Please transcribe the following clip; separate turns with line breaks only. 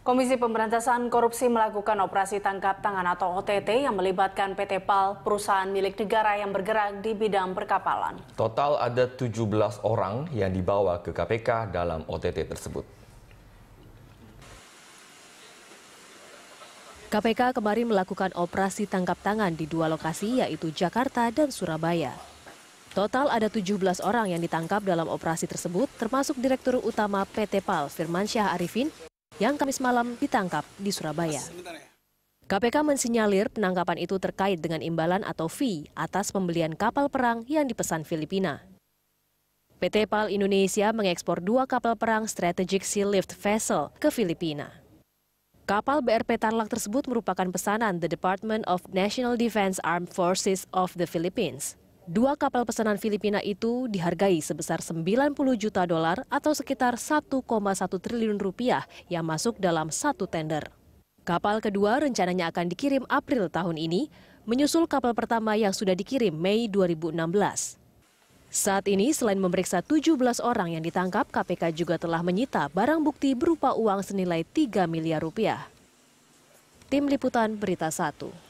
Komisi Pemberantasan Korupsi melakukan operasi tangkap tangan atau OTT yang melibatkan PT PAL, perusahaan milik negara yang bergerak di bidang perkapalan.
Total ada 17 orang yang dibawa ke KPK dalam OTT tersebut.
KPK kemarin melakukan operasi tangkap tangan di dua lokasi yaitu Jakarta dan Surabaya. Total ada 17 orang yang ditangkap dalam operasi tersebut termasuk Direktur Utama PT PAL Firmansyah Arifin yang Kamis malam ditangkap di Surabaya. Ya. KPK mensinyalir penangkapan itu terkait dengan imbalan atau fee atas pembelian kapal perang yang dipesan Filipina. PT PAL Indonesia mengekspor dua kapal perang Strategic Sea Lift Vessel ke Filipina. Kapal BRP Tarlak tersebut merupakan pesanan The Department of National Defense Armed Forces of the Philippines. Dua kapal pesanan Filipina itu dihargai sebesar 90 juta dolar atau sekitar 1,1 triliun rupiah yang masuk dalam satu tender. Kapal kedua rencananya akan dikirim April tahun ini, menyusul kapal pertama yang sudah dikirim Mei 2016. Saat ini, selain memeriksa 17 orang yang ditangkap, KPK juga telah menyita barang bukti berupa uang senilai 3 miliar rupiah. Tim Liputan Berita Satu.